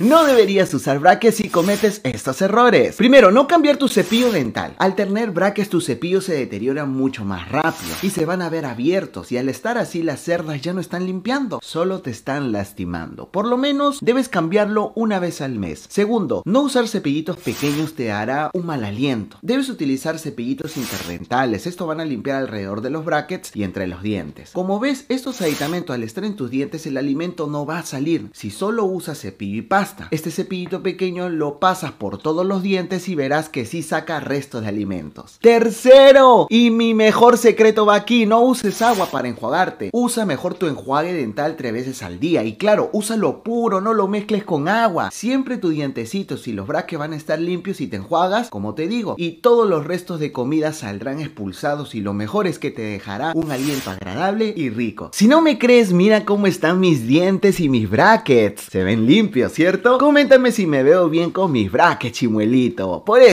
No deberías usar brackets si cometes estos errores. Primero, no cambiar tu cepillo dental. Al tener brackets tu cepillo se deteriora mucho más rápido y se van a ver abiertos y al estar así las cerdas ya no están limpiando, solo te están lastimando. Por lo menos debes cambiarlo una vez al mes. Segundo, no usar cepillitos pequeños te hará un mal aliento. Debes utilizar cepillitos interdentales. Esto van a limpiar alrededor de los brackets y entre los dientes. Como ves, estos aditamentos al estar en tus dientes el alimento no va a salir. Si solo usas cepillo y pasta, este cepillito pequeño lo pasas por todos los dientes y verás que sí saca restos de alimentos. Tercero, y mi mejor secreto va aquí, no uses agua para enjuagarte. Usa mejor tu enjuague dental tres veces al día y claro, úsalo puro, no lo mezcles con agua. Siempre tus dientecitos y los brackets van a estar limpios si te enjuagas, como te digo, y todos los restos de comida saldrán expulsados y lo mejor es que te dejará un aliento agradable y rico. Si no me crees, mira cómo están mis dientes y mis brackets. Se ven limpios, ¿cierto? Coméntame si me veo bien con mis braques chimuelito. Por